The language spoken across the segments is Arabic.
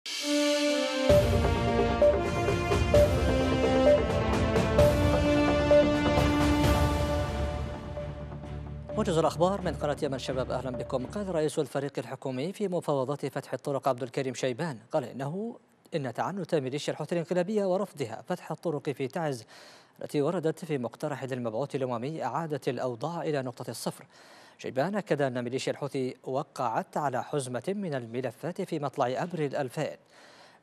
موجز الأخبار من قناة يمن شباب أهلا بكم قال رئيس الفريق الحكومي في مفاوضات فتح الطرق عبد الكريم شيبان قال إنه إن تعنت ميليشيا الحوثي الانقلابية ورفضها فتح الطرق في تعز التي وردت في مقترح للمبعوث الأممي أعادت الأوضاع إلى نقطة الصفر شيبان أكد أن ميليشيا الحوثي وقعت على حزمة من الملفات في مطلع أبريل 2000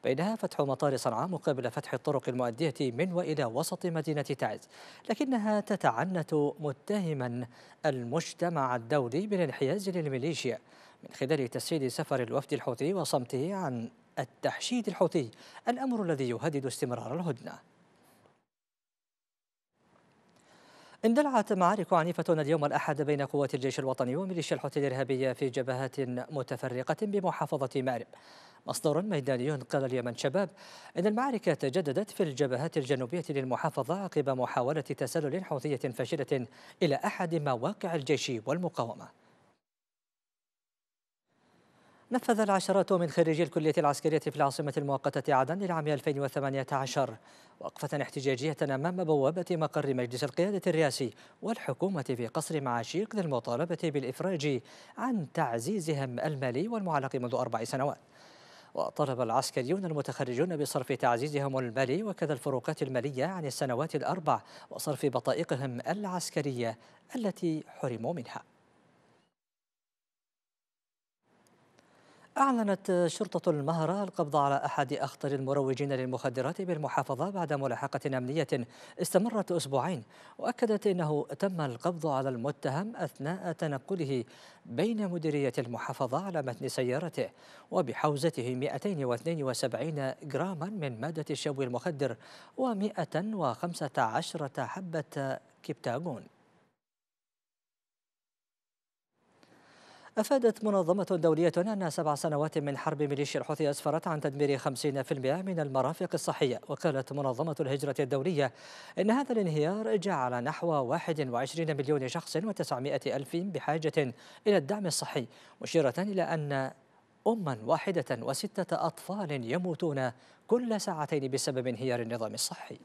بينها فتح مطار صنعاء مقابل فتح الطرق المؤدية من وإلى وسط مدينة تعز لكنها تتعنت متهما المجتمع الدولي بالانحياز للميليشيا من خلال تسهيل سفر الوفد الحوثي وصمته عن التحشيد الحوثي الأمر الذي يهدد استمرار الهدنة اندلعت معارك عنيفة اليوم الأحد بين قوات الجيش الوطني وميليشيا الحوثي الإرهابية في جبهات متفرقة بمحافظة مأرب مصدر ميداني قال اليمن شباب إن المعارك تجددت في الجبهات الجنوبية للمحافظة عقب محاولة تسلل حوثية فاشلة إلى أحد مواقع الجيش والمقاومة نفذ العشرات من خريجي الكلية العسكرية في العاصمة المؤقتة عدن للعام 2018 وقفة احتجاجية أمام بوابة مقر مجلس القيادة الرئاسي والحكومة في قصر معاشيق للمطالبة بالإفراج عن تعزيزهم المالي والمعلق منذ أربع سنوات وطلب العسكريون المتخرجون بصرف تعزيزهم المالي وكذا الفروقات المالية عن السنوات الأربع وصرف بطائقهم العسكرية التي حرموا منها أعلنت شرطة المهرة القبض على أحد أخطر المروجين للمخدرات بالمحافظة بعد ملاحقة أمنية استمرت أسبوعين وأكدت أنه تم القبض على المتهم أثناء تنقله بين مديرية المحافظة على متن سيارته وبحوزته 272 جراما من مادة الشوي المخدر و115 حبة كبتاغون أفادت منظمة دولية أن سبع سنوات من حرب ميليشيا الحوثي أسفرت عن تدمير 50% من المرافق الصحية وقالت منظمة الهجرة الدولية إن هذا الانهيار جعل نحو 21 مليون شخص و900 ألف بحاجة إلى الدعم الصحي مشيرة إلى أن أما واحدة وستة أطفال يموتون كل ساعتين بسبب انهيار النظام الصحي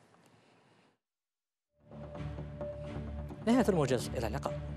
نهاية الموجز إلى اللقاء